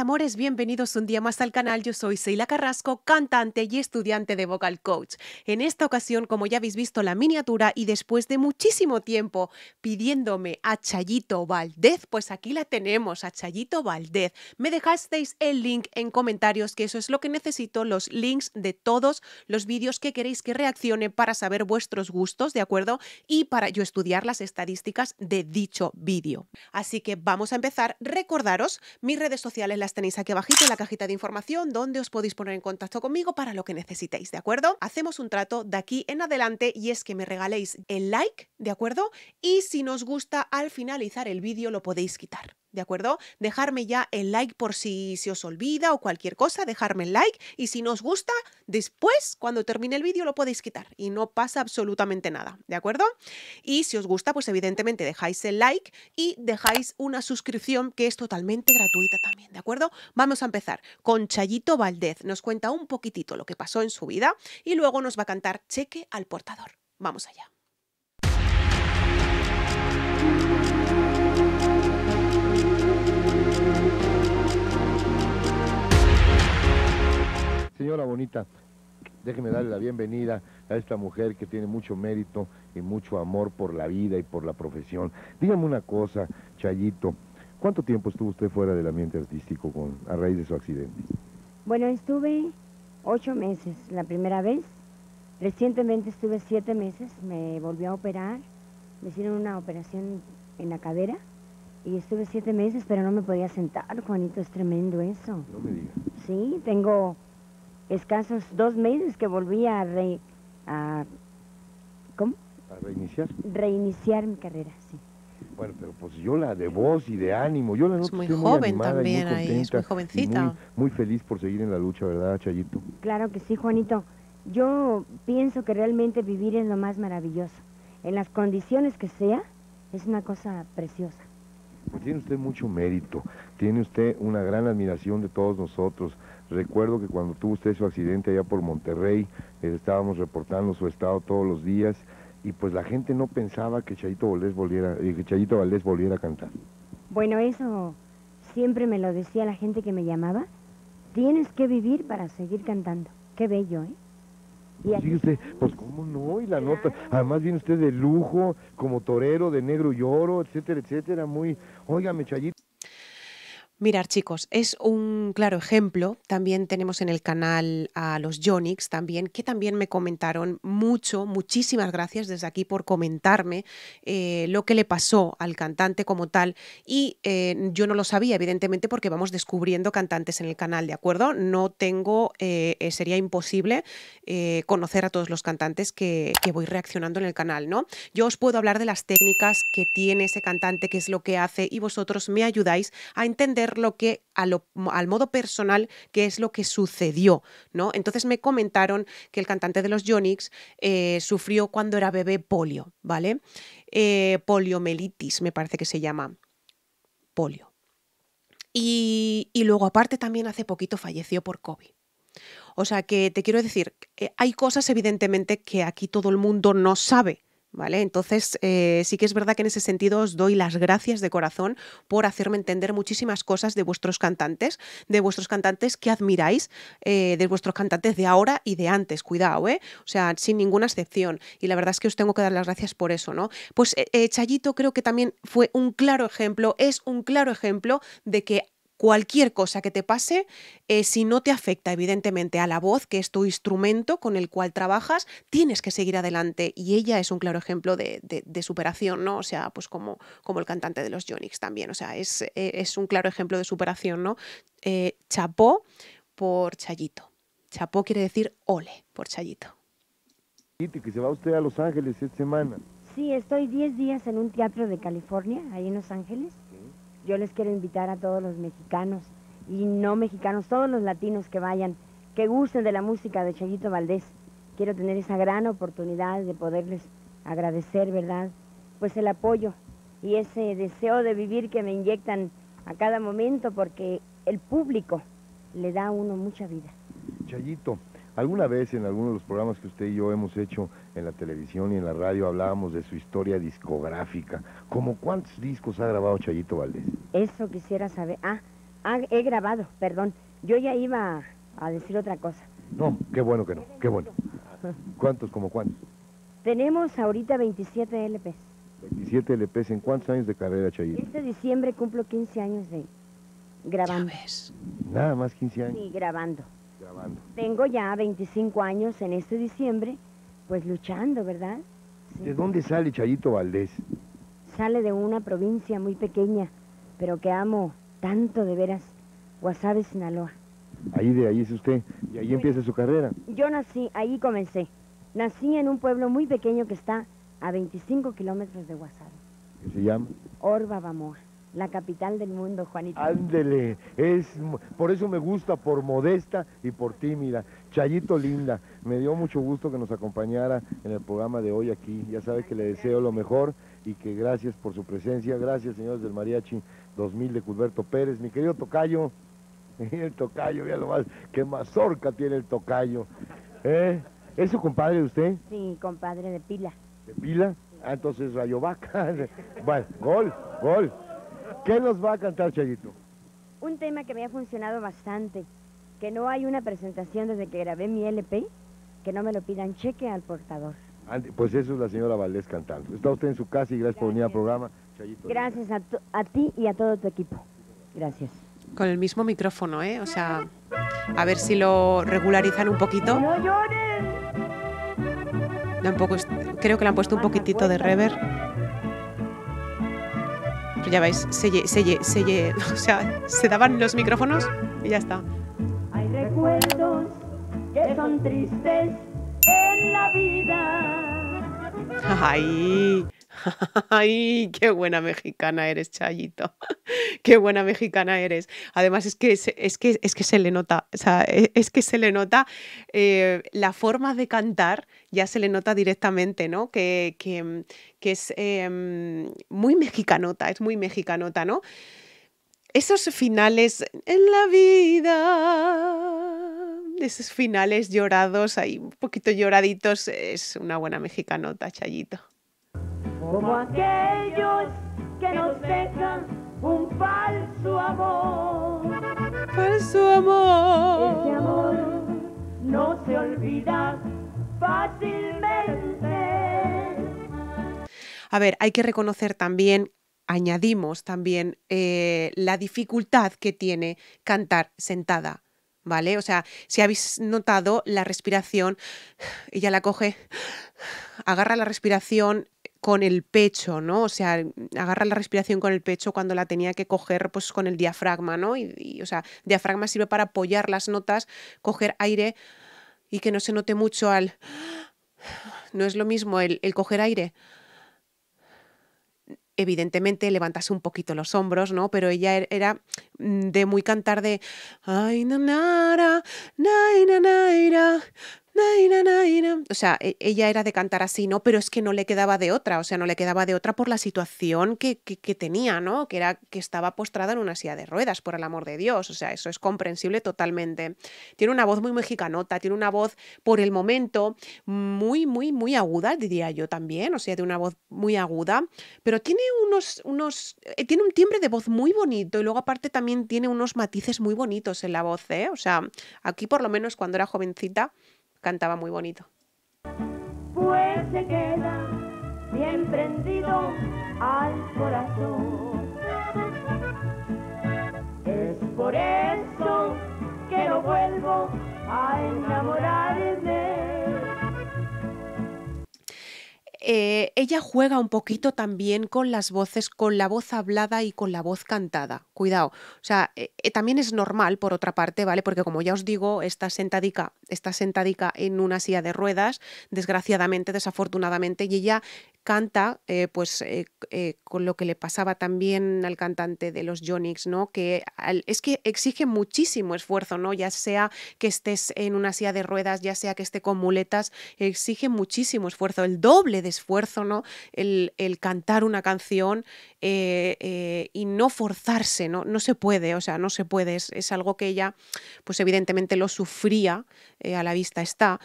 amores, bienvenidos un día más al canal. Yo soy Seila Carrasco, cantante y estudiante de vocal coach. En esta ocasión, como ya habéis visto la miniatura y después de muchísimo tiempo pidiéndome a Chayito Valdez, pues aquí la tenemos, a Chayito Valdez. Me dejasteis el link en comentarios, que eso es lo que necesito, los links de todos los vídeos que queréis que reaccione para saber vuestros gustos, ¿de acuerdo? Y para yo estudiar las estadísticas de dicho vídeo. Así que vamos a empezar. Recordaros mis redes sociales, las tenéis aquí abajito en la cajita de información donde os podéis poner en contacto conmigo para lo que necesitéis, ¿de acuerdo? Hacemos un trato de aquí en adelante y es que me regaléis el like, ¿de acuerdo? Y si nos gusta, al finalizar el vídeo lo podéis quitar. ¿De acuerdo? Dejarme ya el like por si se os olvida o cualquier cosa, dejarme el like y si no os gusta, después cuando termine el vídeo lo podéis quitar y no pasa absolutamente nada, ¿de acuerdo? Y si os gusta, pues evidentemente dejáis el like y dejáis una suscripción que es totalmente gratuita también, ¿de acuerdo? Vamos a empezar con Chayito Valdez, nos cuenta un poquitito lo que pasó en su vida y luego nos va a cantar Cheque al portador. Vamos allá. Juanita, Déjeme darle la bienvenida a esta mujer que tiene mucho mérito y mucho amor por la vida y por la profesión. Dígame una cosa, Chayito, ¿cuánto tiempo estuvo usted fuera del ambiente artístico con, a raíz de su accidente? Bueno, estuve ocho meses la primera vez. Recientemente estuve siete meses, me volvió a operar. Me hicieron una operación en la cadera y estuve siete meses, pero no me podía sentar, Juanito, es tremendo eso. No me digas. Sí, tengo escasos dos meses que volví a, a ¿cómo? A reiniciar. mi carrera, sí. Bueno, pero pues yo la de voz y de ánimo, yo la noto muy joven también ahí, muy jovencita. muy, feliz por seguir en la lucha, ¿verdad, Chayito? Claro que sí, Juanito. Yo pienso que realmente vivir es lo más maravilloso. En las condiciones que sea, es una cosa preciosa. Pues tiene usted mucho mérito, tiene usted una gran admiración de todos nosotros. Recuerdo que cuando tuvo usted su accidente allá por Monterrey, eh, estábamos reportando su estado todos los días y pues la gente no pensaba que Chayito Valdés volviera, eh, que Chayito Valdés volviera a cantar. Bueno, eso siempre me lo decía la gente que me llamaba. Tienes que vivir para seguir cantando. Qué bello, ¿eh? pues cómo no, y la nota. Además viene usted de lujo, como torero, de negro y oro, etcétera, etcétera, muy... me Chayito. Mirar, chicos, es un claro ejemplo. También tenemos en el canal a los Jonix también, que también me comentaron mucho. Muchísimas gracias desde aquí por comentarme eh, lo que le pasó al cantante como tal. Y eh, yo no lo sabía, evidentemente, porque vamos descubriendo cantantes en el canal, ¿de acuerdo? No tengo, eh, sería imposible conocer a todos los cantantes que, que voy reaccionando en el canal, ¿no? Yo os puedo hablar de las técnicas que tiene ese cantante, qué es lo que hace, y vosotros me ayudáis a entender lo que al modo personal qué es lo que sucedió, ¿no? Entonces me comentaron que el cantante de los Yonix eh, sufrió cuando era bebé polio, ¿vale? Eh, poliomelitis me parece que se llama polio. Y, luego aparte también hace poquito falleció por COVID. O sea que te quiero decir, eh, hay cosas evidentemente que aquí todo el mundo no sabe, ¿Vale? Entonces, eh, sí que es verdad que en ese sentido os doy las gracias de corazón por hacerme entender muchísimas cosas de vuestros cantantes, de vuestros cantantes que admiráis, eh, de vuestros cantantes de ahora y de antes, cuidado, ¿eh? O sea, sin ninguna excepción. Y la verdad es que os tengo que dar las gracias por eso, ¿no? Pues eh, Chayito creo que también fue un claro ejemplo, es un claro ejemplo de que cualquier cosa que te pase, eh, si no te afecta evidentemente a la voz, que es tu instrumento con el cual trabajas, tienes que seguir adelante. Y ella es un claro ejemplo de, superación, ¿no? O sea, pues como, como el cantante de los Yonix también, o sea, es, eh, es, un claro ejemplo de superación, ¿no? Eh, chapó por Chayito. Chapó quiere decir ole por Chayito. Que se va usted a Los Ángeles esta semana. Sí, estoy 10 días en un teatro de California, ahí en Los Ángeles yo les quiero invitar a todos los mexicanos y no mexicanos, todos los latinos que vayan, que gusten de la música de Chayito Valdés. Quiero tener esa gran oportunidad de poderles agradecer, ¿verdad? Pues el apoyo y ese deseo de vivir que me inyectan a cada momento porque el público le da a uno mucha vida. Chayito, Alguna vez en alguno de los programas que usted y yo hemos hecho en la televisión y en la radio hablábamos de su historia discográfica. ¿Cómo cuántos discos ha grabado Chayito Valdés? Eso quisiera saber. Ah, ah he grabado, perdón. Yo ya iba a decir otra cosa. No, qué bueno que no, qué bueno. ¿Cuántos, como cuántos? Tenemos ahorita 27 LPs. 27 LPs, ¿en cuántos años de carrera, Chayito? Este diciembre cumplo 15 años de grabando. Nada más 15 años. Sí, grabando. Tengo ya 25 años en este diciembre, pues luchando, ¿verdad? ¿De dónde sale Chayito Valdés? Sale de una provincia muy pequeña, pero que amo tanto de veras, Guasave, Sinaloa. Ahí de ahí es usted, y ahí empieza su carrera. Yo nací, ahí comencé. Nací en un pueblo muy pequeño que está a 25 kilómetros de Guasave. ¿Qué se llama? Orba Bamoa. La capital del mundo, Juanito. Ándele, es, por eso me gusta, por modesta y por tímida. Chayito Linda, me dio mucho gusto que nos acompañara en el programa de hoy aquí. Ya sabe que le deseo lo mejor y que gracias por su presencia. Gracias, señores del Mariachi 2000 de Culberto Pérez. Mi querido Tocayo, el Tocayo, ya lo más, qué mazorca tiene el Tocayo. ¿Eh? ¿Es su compadre de usted? Sí, compadre de pila. ¿De pila? Ah, entonces Rayo bueno, gol, gol. ¿Qué nos va a cantar, Chayito? Un tema que me ha funcionado bastante, que no hay una presentación desde que grabé mi LP, que no me lo pidan cheque al portador. pues eso es la señora Valdés cantando. Está usted en su casa y gracias, por venir al programa. gracias a, ti y a todo tu equipo. Gracias. Con el mismo micrófono, ¿eh? O sea, a ver si lo regularizan un poquito. ¡No Tampoco creo que le han puesto un poquitito de reverb ya veis, se, se, se, o sea, se daban los micrófonos y ya está. Hay recuerdos que son tristes en la vida. ¡Ay! ¡Ay, qué buena mexicana eres, Chayito! ¡Qué buena mexicana eres! Además, es que, es que, es que se le nota, o sea, e, es que se le nota eh, la forma de cantar, ya se le nota directamente, ¿no? Que, es em, muy mexicanota, es muy mexicanota, ¿no? Esos finales en la vida esos finales llorados, ahí un poquito lloraditos, es una buena mexicanota, Chayito como aquellos que nos dejan un falso amor. Falso amor. Ese amor no se olvida fácilmente. A ver, hay que reconocer también añadimos también eh, la dificultad que tiene cantar sentada, ¿vale? O sea, si habéis notado la respiración, ella la coge, agarra la respiración, con el pecho, ¿no? O sea, mm, agarra la respiración con el pecho cuando la tenía que coger pues con el diafragma, ¿no? Y, o sea, diafragma sirve para apoyar las notas, coger aire y que no se note mucho al... No es lo mismo el, coger aire evidentemente levantase un poquito los hombros, ¿no? Pero ella er, era mm, de muy cantar de ay nara, o sea, e, ella era de cantar así, ¿no? Pero es que no le quedaba de otra, o sea, no le quedaba de otra por la situación que, tenía, ¿no? Que era que estaba postrada en una silla de ruedas, por el amor de Dios, o sea, eso es comprensible totalmente. Tiene una voz muy mexicanota, tiene una voz por el momento muy, muy, muy aguda, diría yo también, o sea, de una voz muy aguda, pero tiene unos, unos, eh, tiene un timbre de voz muy bonito y luego aparte también tiene unos matices muy bonitos en la voz, ¿eh? O sea, aquí por lo menos cuando era jovencita, cantaba muy bonito. Pues se queda bien prendido al corazón. Es por eso que lo vuelvo a enamorar. Eh, ella juega un poquito también con las voces, con la voz hablada y con la voz cantada. Cuidado. O sea, eh, eh, también es normal, por otra parte, ¿vale? Porque como ya os digo, está sentadica, está sentadica en una silla de ruedas, desgraciadamente, desafortunadamente, y ella canta, eh, pues eh, eh, con lo que le pasaba también al cantante de los Jonix, ¿no? Que es que exige muchísimo esfuerzo, ¿no? Ya sea que estés en una silla de ruedas, ya sea que esté con muletas, exige muchísimo esfuerzo, el doble de esfuerzo, ¿no? El, cantar una canción y no forzarse, ¿no? No se puede, o sea, no se puede. Es, es algo que ella, pues evidentemente lo sufría, a la vista está,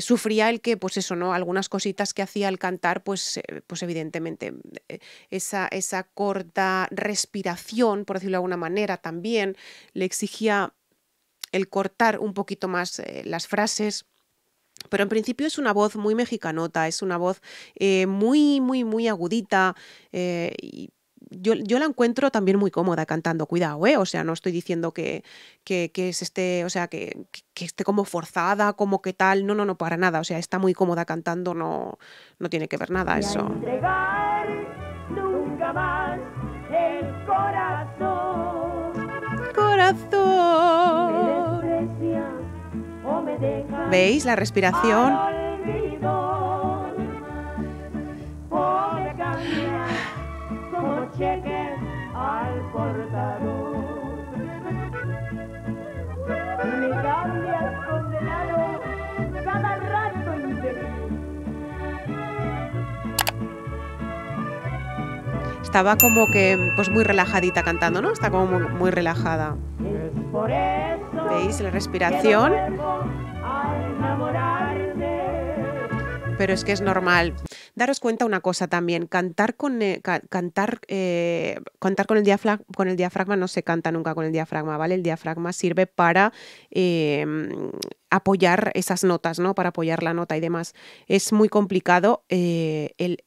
sufría el que, pues eso, ¿no? Algunas cositas que hacía al cantar, pues pues, eh, pues, evidentemente eh, esa, esa corta respiración, por decirlo de alguna manera, también le exigía el cortar un poquito más eh, las frases. Pero en principio es una voz muy mexicanota, es una voz muy, muy, muy agudita y yo, la encuentro también muy cómoda cantando, cuidado, ¿eh? O sea, no estoy diciendo que, es este, o sea, que, esté como forzada, como que tal, no, no, no, para nada, o sea, está muy cómoda cantando, no, no tiene que ver nada eso. ¿Veis la respiración? cheques al portador. Me cada Estaba como que pues muy relajadita cantando, ¿no? Está como muy, relajada. ¿Veis la respiración? Pero es que es normal. Daros cuenta una cosa también, cantar con, eh, eh, cantar, con, el diafragma, con el diafragma no se canta nunca con el diafragma, ¿vale? El diafragma sirve para em, apoyar esas notas, ¿no? Para apoyar la nota y demás. Es muy complicado eh, el,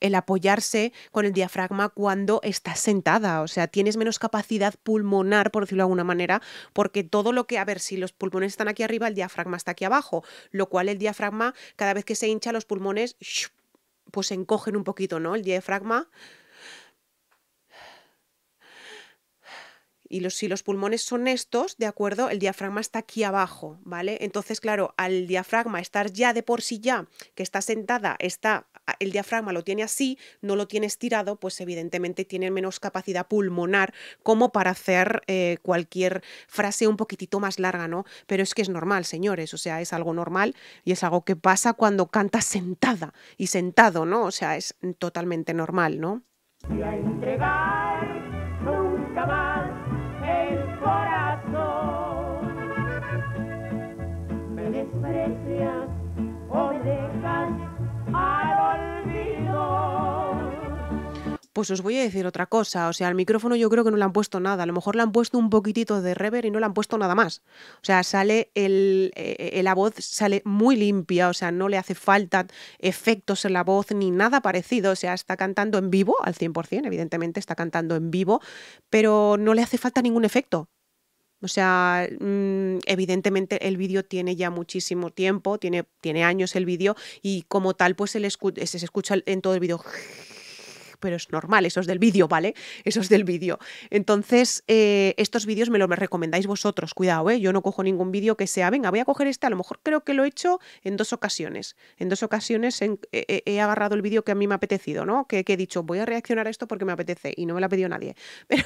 el apoyarse con el diafragma cuando estás sentada, o sea, tienes menos capacidad pulmonar, por decirlo de alguna manera, porque todo lo que, a ver, si los pulmones están aquí arriba, el diafragma está aquí abajo, lo cual el diafragma, cada vez que se hincha los pulmones, pues se encogen un poquito, ¿no? El diafragma y los, si los pulmones son estos, ¿de acuerdo? El diafragma está aquí abajo, ¿vale? Entonces, claro, al diafragma estar ya de por sí ya, que está sentada, está, el diafragma lo tiene así, no lo tiene estirado, pues evidentemente tiene menos capacidad pulmonar como para hacer eh, cualquier frase un poquitito más larga, ¿no? Pero es que es normal, señores, o sea, es algo normal y es algo que pasa cuando canta sentada y sentado, ¿no? O sea, es totalmente normal, ¿no? Pues os voy a decir otra cosa, o sea, al micrófono yo creo que no le han puesto nada, a lo mejor le han puesto un poquitito de rever y no le han puesto nada más. O sea, sale el, eh, eh, la voz sale muy limpia, o sea, no le hace falta efectos en la voz ni nada parecido, o sea, está cantando en vivo al 100%, evidentemente está cantando en vivo, pero no le hace falta ningún efecto, o sea, mm, evidentemente el vídeo tiene ya muchísimo tiempo, tiene, tiene años el vídeo y como tal, pues se escucha en todo el vídeo pero es normal, eso es del vídeo, ¿vale? Eso es del vídeo. Entonces, eh, estos vídeos me los recomendáis vosotros, cuidado, ¿eh? Yo no cojo ningún vídeo que sea, venga, voy a coger este, a lo mejor creo que lo he hecho en dos ocasiones. En dos ocasiones he, agarrado el vídeo que a mí me ha apetecido, ¿no? Que, he dicho, voy a reaccionar a esto porque me apetece y no me lo ha pedido nadie. Pero,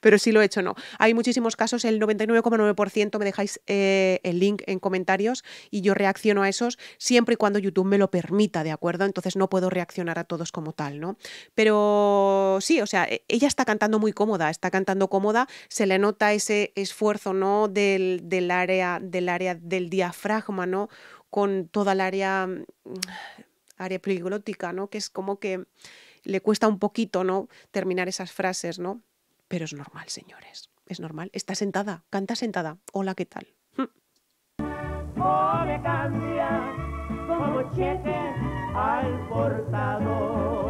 pero sí lo he hecho, no. Hay muchísimos casos, el 99,9% me dejáis eh, el link en comentarios y yo reacciono a esos siempre y cuando YouTube me lo permita, ¿de acuerdo? Entonces no puedo reaccionar a todos como tal, ¿no? Pero sí, o sea, e, ella está cantando muy cómoda, está cantando cómoda, se le nota ese esfuerzo, ¿no? Del, área, del área del diafragma, ¿no? Con toda el área, mm, área Que es como que le cuesta un poquito, ¿no? Terminar esas frases, ¿no? Pero es normal, señores, es normal. Está sentada, canta sentada. Hola, ¿qué tal? Hmm. como cheque al portador.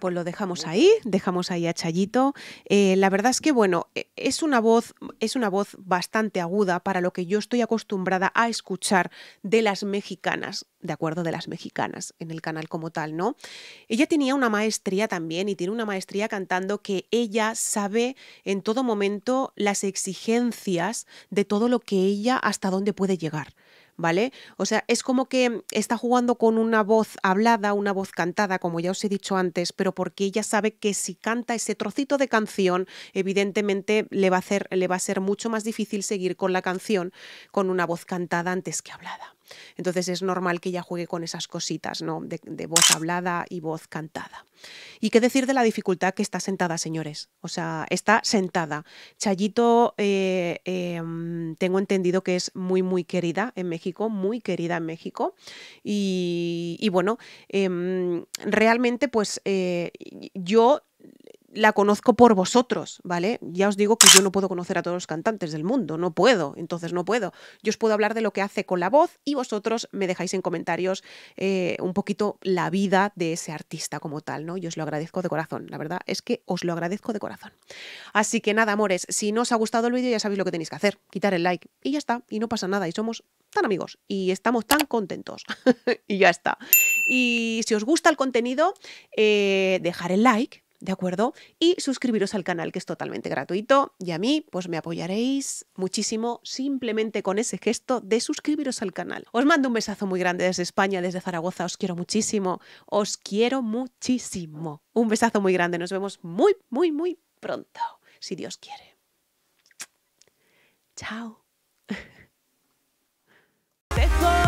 pues lo dejamos ahí, dejamos ahí a Chayito. Eh, la verdad es que, bueno, e, es una voz, es una voz bastante aguda para lo que yo estoy acostumbrada a escuchar de las mexicanas, de acuerdo, de las mexicanas en el canal como tal, ¿no? Ella tenía una maestría también y tiene una maestría cantando que ella sabe en todo momento las exigencias de todo lo que ella hasta dónde puede llegar. ¿vale? O sea, es como que está jugando con una voz hablada, una voz cantada, como ya os he dicho antes, pero porque ella sabe que si canta ese trocito de canción, evidentemente le va a, hacer, le va a ser mucho más difícil seguir con la canción con una voz cantada antes que hablada. Entonces es normal que ella juegue con esas cositas, ¿no? De, voz hablada y voz cantada. ¿Y qué decir de la dificultad que está sentada, señores? O sea, está sentada. Chayito, eh, em, tengo entendido que es muy, muy querida en México, muy querida en México. Y, bueno, em, realmente pues eh, yo la conozco por vosotros, ¿vale? Ya os digo que yo no puedo conocer a todos los cantantes del mundo, no puedo, entonces no puedo. Yo os puedo hablar de lo que hace con la voz y vosotros me dejáis en comentarios eh, un poquito la vida de ese artista como tal, ¿no? Yo os lo agradezco de corazón, la verdad es que os lo agradezco de corazón. Así que nada, amores, si no os ha gustado el vídeo ya sabéis lo que tenéis que hacer, quitar el like y ya está, y no pasa nada, y somos tan amigos y estamos tan contentos y ya está. Y si os gusta el contenido, eh, dejar el like ¿de acuerdo? Y suscribiros al canal que es totalmente gratuito y a mí pues me apoyaréis muchísimo simplemente con ese gesto de suscribiros al canal. Os mando un besazo muy grande desde España, desde Zaragoza, os quiero muchísimo, os quiero muchísimo. Un besazo muy grande, nos vemos muy, muy, muy pronto, si Dios quiere. Chao.